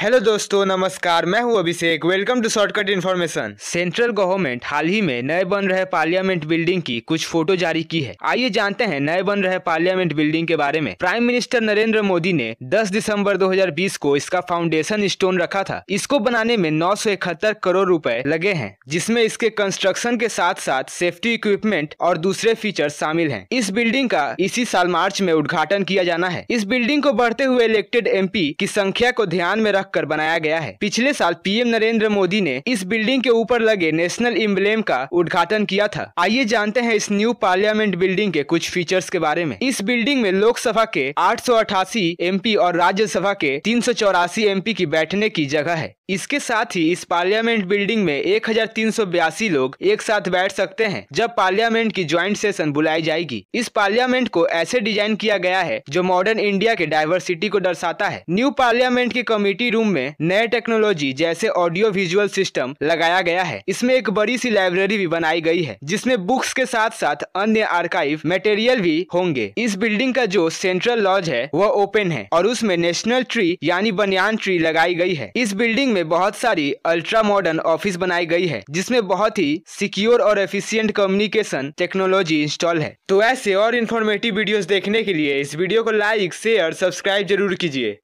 hello दोस्तों नमस्कार मैं हूं Abhishek welcome to shortcut information central government हाल ही में नए बन रहे पार्लियामेंट बिल्डिंग की कुछ फोटो जारी की है आइए जानते हैं नए बन रहे पार्लियामेंट बिल्डिंग के बारे में प्राइम मिनिस्टर नरेंद्र मोदी ने 10 दिसंबर 2020 को इसका फाउंडेशन स्टोन रखा था इसको बनाने में नौ करोड़ रूपए लगे है जिसमे इसके कंस्ट्रक्शन के साथ साथ सेफ्टी इक्विपमेंट और दूसरे फीचर शामिल है इस बिल्डिंग का इसी साल मार्च में उद्घाटन किया जाना है इस बिल्डिंग को बढ़ते हुए इलेक्टेड एम की संख्या को ध्यान में रख रख कर बनाया गया है पिछले साल पीएम नरेंद्र मोदी ने इस बिल्डिंग के ऊपर लगे नेशनल इम्बलेम का उद्घाटन किया था आइए जानते हैं इस न्यू पार्लियामेंट बिल्डिंग के कुछ फीचर्स के बारे में इस बिल्डिंग में लोकसभा के आठ सौ और राज्य के तीन सौ की बैठने की जगह है इसके साथ ही इस पार्लियामेंट बिल्डिंग में एक लोग एक साथ बैठ सकते हैं जब पार्लियामेंट की ज्वाइंट सेशन बुलाई जाएगी इस पार्लियामेंट को ऐसे डिजाइन किया गया है जो मॉडर्न इंडिया के डाइवर्सिटी को दर्शाता है न्यू पार्लियामेंट की कमेटी रूम में नए टेक्नोलॉजी जैसे ऑडियो विजुअल सिस्टम लगाया गया है इसमें एक बड़ी सी लाइब्रेरी भी बनाई गई है जिसमे बुक्स के साथ साथ अन्य आर्काइव मटेरियल भी होंगे इस बिल्डिंग का जो सेंट्रल लॉज है वह ओपन है और उसमें नेशनल ट्री यानी बनियान ट्री लगाई गई है इस बिल्डिंग में बहुत सारी अल्ट्रा मॉडर्न ऑफिस बनाई गई है जिसमें बहुत ही सिक्योर और एफिसियंट कम्युनिकेशन टेक्नोलॉजी इंस्टॉल है तो ऐसे और इन्फॉर्मेटिव वीडियोस देखने के लिए इस वीडियो को लाइक शेयर सब्सक्राइब जरूर कीजिए